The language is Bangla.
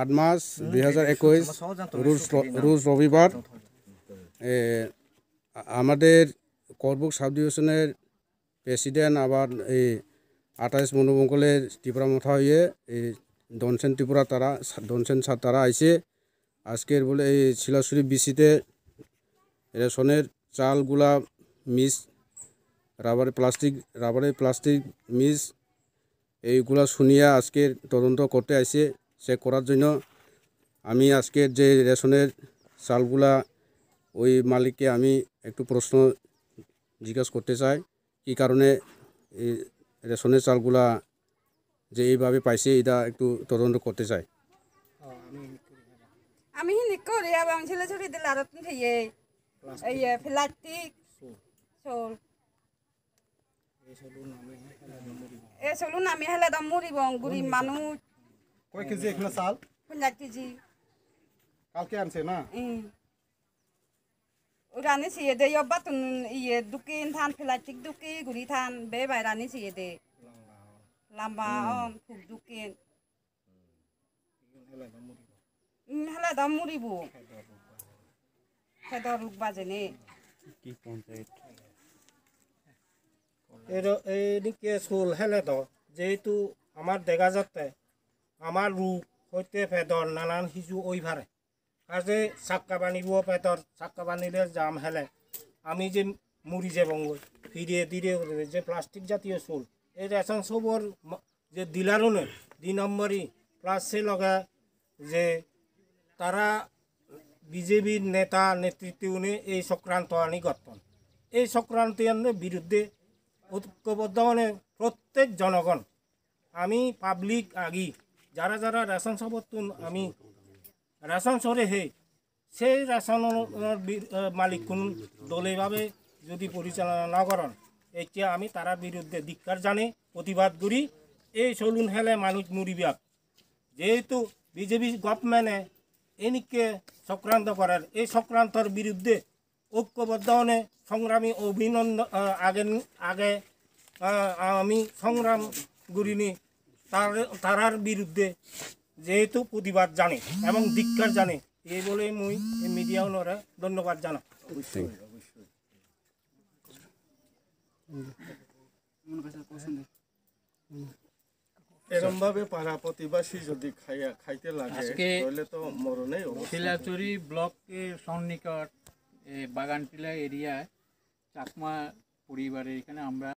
আট মাস দুই হাজার একুশ রোজ রবিবার আমাদের করবুক সাব ডিভিশনের প্রেসিডেন্ট আবার এই আঠাইশ মনোমঙ্গলের ত্রিপুরা মাথা হয়ে এই দনসেন ত্রিপুরা তারা দনসেন সার তারা আইসে আজকের বলে এই শিলাশুরি বিসিতে রেশনের চালগুলা মিস রাবারে প্লাস্টিক রাবারে প্লাস্টিক মিস এইগুলা শুনিয়া আজকের তদন্ত করতে আইসে সে করার জন্য আমি আজকে যে রেশনের চালগুলা ওই মালিককে আমি একটু প্রশ্ন জিজ্ঞেস করতে চাই কি কারণে এই রেশনের চালগুলা যে এইভাবে পাইছে এটা একটু তদন্ত করতে চাই আমি হিনি ছেলে ছড়ি এ চলুন আমি হেলে দম মরিব গরিব মানুষ কয় কেজি এখানে চাল পনেরো কেজি কালকে আনছে না রানি সিয়ে দে ইয়ে বাতুন ইয়ে দুকিন ধান প্লাস্টিক দুকি গুড়ি ধান বে বাই রানি সিয়ে দে লাম্বা অন ফুক দুকিন হেলা দাম মুড়িব খেদর রুক বাজেনে কি পঞ্চায়েত এর এই দিকে স্কুল হেলে তো যেহেতু আমার দেখা যাচ্ছে আমার রূপ হইতে ফেদর নানান শিশু ওই ভারে কাজে চাক্কা বানিব পেটর চাক্কা বানিলে জাম হেলে আমি যে মুড়ি যে বঙ্গ ফিরে ধীরে যে প্লাস্টিক জাতীয় চুল এই রেশন সবর যে দিলারনে দুই নম্বরই প্লাস সে লগা যে তারা বিজেপির নেতা নেতৃত্ব উনি এই চক্রান্ত আনি গঠন এই চক্রান্ত বিরুদ্ধে ঐক্যবদ্ধ মানে প্রত্যেক জনগণ আমি পাবলিক আগি যারা যারা রেশন সবতুন আমি রেশন সরে হে সেই রেশনের মালিক কোন দলেভাবে যদি পরিচালনা না করেন এতিয়া আমি তারা বিরুদ্ধে ধিক্ষার জানি প্রতিবাদ করি এই চলুন হেলে মানুষ মরিবাক যেহেতু বিজেপি গভর্নমেন্টে এনিকে চক্রান্ত করার এই চক্রান্তর বিরুদ্ধে ঐক্যবদ্ধনে সংগ্রামী অভিনন্দন আগে আগে আমি সংগ্রাম গুরিনি তার তারার বিরুদ্ধে যেহেতু প্রতিবাদ জানে এবং ধিক্ষার জানে এই বলে মুই মিডিয়া ওনারা ধন্যবাদ জানা বাগানটিলা এরিয়ায় চাকমা পরিবারের এখানে আমরা